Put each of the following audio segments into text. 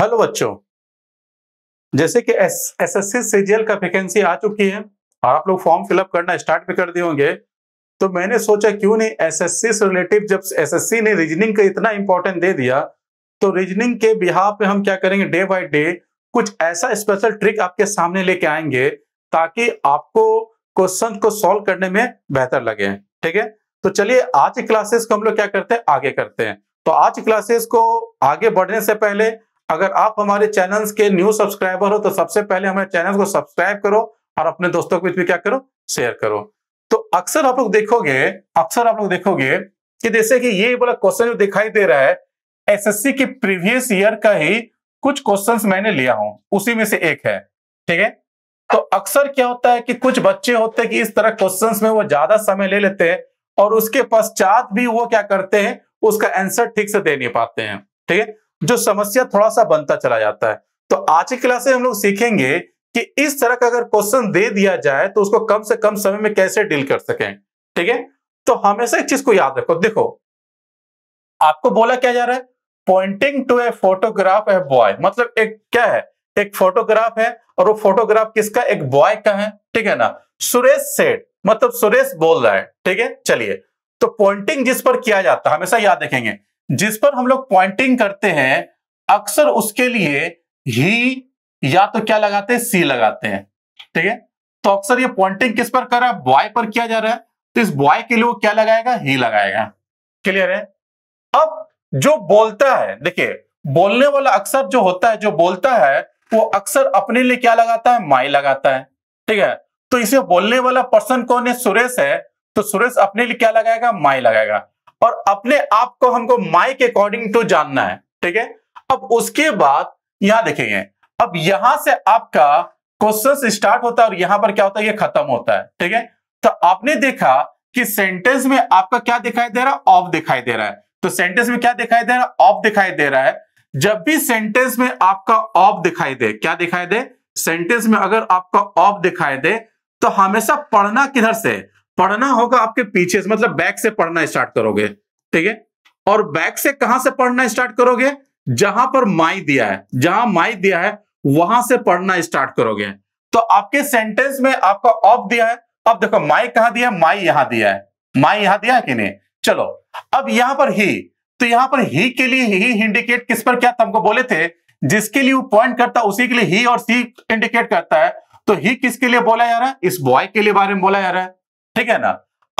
hello बच्चों जैसे कि एस एस सी सी का वैकेंसी आ चुकी है और आप लोग फॉर्म फिलअप करना स्टार्ट भी कर दिए होंगे तो मैंने सोचा क्यों नहीं एसएससी से रिलेटिव जब एसएससी ने रीजनिंग का इतना इंपॉर्टेंट दे दिया तो रीजनिंग के बिहार पे हम क्या करेंगे डे बाय डे कुछ ऐसा स्पेशल ट्रिक आपके सामने लेके आएंगे ताकि आपको क्वेश्चन को सॉल्व करने में बेहतर लगे ठीक है तो चलिए आज की क्लासेस को हम लोग क्या करते हैं आगे करते हैं तो आज क्लासेस को आगे बढ़ने से पहले अगर आप हमारे चैनल्स के न्यू सब्सक्राइबर हो तो सबसे पहले हमारे चैनल को सब्सक्राइब करो और अपने दोस्तों के बीच भी क्या करो शेयर करो तो अक्सर आप लोग देखोगे अक्सर आप लोग देखोगे कि जैसे कि ये बोला क्वेश्चन जो दिखाई दे रहा है एसएससी के प्रीवियस ईयर का ही कुछ क्वेश्चंस मैंने लिया हूं उसी में से एक है ठीक है तो अक्सर क्या होता है कि कुछ बच्चे होते हैं कि इस तरह क्वेश्चंस में वो ज्यादा समय ले लेते हैं और उसके पश्चात भी वो क्या करते हैं उसका आंसर ठीक से दे नहीं पाते हैं ठीक है जो समस्या थोड़ा सा बनता चला जाता है तो आज की क्लास में हम लोग सीखेंगे कि इस तरह का अगर क्वेश्चन दे दिया जाए तो उसको कम से कम समय में कैसे डील कर सकें ठीक है तो हमेशा एक चीज को याद रखो देखो आपको बोला क्या जा रहा है pointing to a photograph a boy मतलब एक क्या है एक फोटोग्राफ है और वो फोटोग्राफ किसका एक बॉय का है ठीक है ना सुरेश सेठ मतलब सुरेश बोल रहा है ठीक है चलिए तो पॉइंटिंग जिस पर किया जाता है हमेशा याद रखेंगे जिस पर हम लोग पॉइंटिंग करते हैं अक्सर उसके लिए ही या तो क्या लगाते हैं सी लगाते हैं ठीक है तो अक्सर ये पॉइंटिंग किस पर कर रहा है बॉय पर किया जा रहा है तो इस बॉय के लिए वो क्या लगाएगा ही लगाएगा क्लियर है अब जो बोलता है देखिए बोलने वाला अक्सर जो होता है जो बोलता है वो अक्सर अपने लिए क्या लगाता है माई लगाता है ठीक है तो इसे बोलने वाला पर्सन कौन है सुरेश है तो सुरेश अपने लिए क्या लगाएगा माई लगाएगा और अपने आप को हमको माई के अकॉर्डिंग टू जानना है ठीक है अब उसके बाद यहां देखेंगे अब यहां से आपका क्वेश्चन स्टार्ट होता है और यहां पर क्या होता है ये खत्म होता है ठीक है तो आपने देखा कि सेंटेंस में आपका क्या दिखाई दे रहा है ऑफ दिखाई दे रहा है तो सेंटेंस में क्या दिखाई दे रहा है ऑफ दिखाई दे रहा है जब भी सेंटेंस में आपका ऑफ दिखाई दे क्या दिखाई दे सेंटेंस में अगर आपका ऑफ दिखाई दे तो हमेशा पढ़ना किधर से पढ़ना होगा आपके पीछे से मतलब बैक से पढ़ना स्टार्ट करोगे ठीक है और बैक से कहां से पढ़ना स्टार्ट करोगे जहां पर माई दिया है जहां माई दिया है वहां से पढ़ना स्टार्ट करोगे तो आपके सेंटेंस में आपका ऑफ दिया है अब देखो माई कहा दिया है माई यहां दिया है माई यहां दिया है कि नहीं चलो अब यहां पर ही तो यहां पर ही के लिए ही इंडिकेट किस पर क्या तुमको बोले थे जिसके लिए वो पॉइंट करता है उसी के लिए ही और सी इंडिकेट करता है तो ही किसके लिए बोला जा रहा है इस बॉय के लिए बारे में बोला जा रहा है ठीक है ना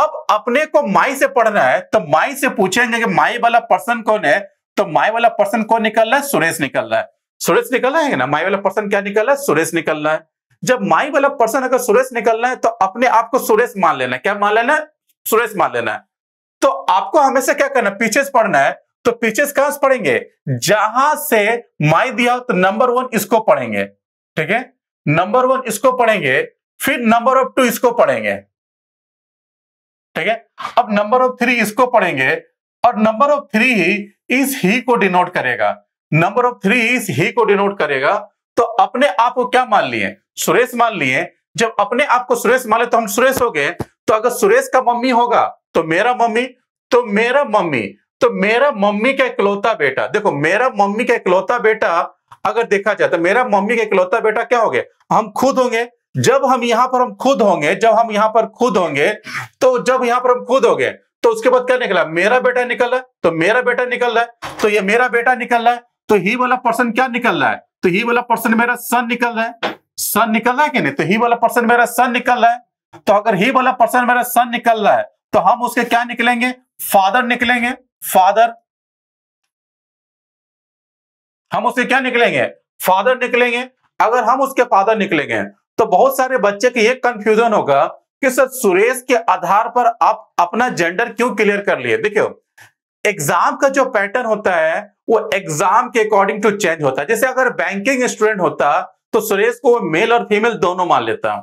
अब अपने को माई से पढ़ना है तो माई से पूछेंगे कि माई वाला पर्सन कौन है तो माई वाला पर्सन कौन निकल रहा है सुरेश निकल रहा है सुरेश निकल रहा है ना माई वाला पर्सन क्या निकल रहा है सुरेश निकल रहा है जब माई वाला पर्सन अगर सुरेश निकल रहा है तो अपने आप को सुरेश मान लेना है क्या मान लेना है सुरेश मान लेना है तो आपको हमेशा क्या करना है पीछे से पढ़ना है तो पीछे से कहां से पढ़ेंगे जहां से माई दिया हो तो नंबर वन इसको पढ़ेंगे ठीक है नंबर वन इसको पढ़ेंगे फिर नंबर ऑफ टू इसको पढ़ेंगे ठीक है अब नंबर ऑफ थ्री इसको पढ़ेंगे और नंबर ऑफ थ्री ही इस ही को डिनोट करेगा नंबर ऑफ थ्री इस ही को डिनोट करेगा तो अपने आप को क्या मान लिए सुरेश मान लिए जब अपने आप को सुरेश मान ले तो हम सुरेश हो गए तो अगर सुरेश का मम्मी होगा तो मेरा मम्मी तो मेरा मम्मी तो मेरा मम्मी का इकलौता बेटा देखो मेरा मम्मी का इकलौता बेटा अगर देखा जाए तो मेरा मम्मी का इकलौता बेटा क्या हो गया हम खुद होंगे जब हम यहां पर हम खुद होंगे जब हम यहां पर खुद होंगे तो जब यहां पर हम खुद हो तो उसके बाद क्या निकला मेरा बेटा निकल रहा है तो मेरा बेटा निकल रहा है तो ये मेरा बेटा निकल रहा है तो ही वाला पर्सन क्या निकल रहा है तो ही वाला पर्सन मेरा सन निकल रहा है सन निकल रहा है कि नहीं तो ही वाला पर्सन मेरा सन निकल रहा है तो अगर ही वाला पर्सन मेरा सन निकल रहा है तो हम उसके क्या निकलेंगे फादर निकलेंगे फादर हम उसके क्या निकलेंगे फादर निकलेंगे अगर हम उसके फादर निकलेंगे तो बहुत सारे बच्चे के ये कंफ्यूजन होगा कि सर सुरेश के आधार पर आप अपना जेंडर क्यों क्लियर कर लिए देखियो एग्जाम का जो पैटर्न होता है वो एग्जाम के अकॉर्डिंग टू चेंज होता है जैसे अगर बैंकिंग स्टूडेंट होता तो सुरेश को मेल और फीमेल दोनों मान लेता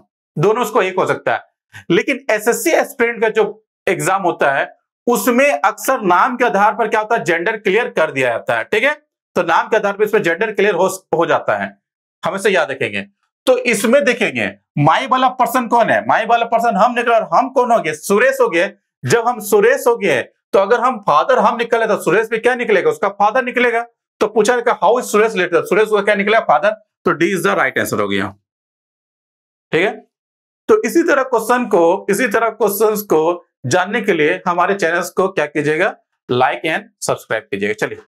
दोनों उसको एक हो सकता है लेकिन एसएससी स्टूडेंट का जो एग्जाम होता है उसमें अक्सर नाम के आधार पर क्या होता है जेंडर क्लियर कर दिया जाता है ठीक है तो नाम के आधार पर इसमें जेंडर क्लियर हो, हो जाता है हमेशा याद रखेंगे तो इसमें देखेंगे माई वाला पर्सन कौन है माई वाला पर्सन हम निकला और हम कौन हो गए सुरेश हो गए जब हम सुरेश हो गए तो अगर हम फादर हम निकले तो सुरेश भी क्या निकलेगा उसका फादर निकलेगा तो पूछा हाउ इज सुरेश लेटर तो सुरेश का क्या निकलेगा फादर तो D is the right answer हो गया ठीक है तो इसी तरह क्वेश्चन को इसी तरह क्वेश्चंस को जानने के लिए हमारे चैनल को क्या कीजिएगा लाइक एंड सब्सक्राइब कीजिएगा चलिए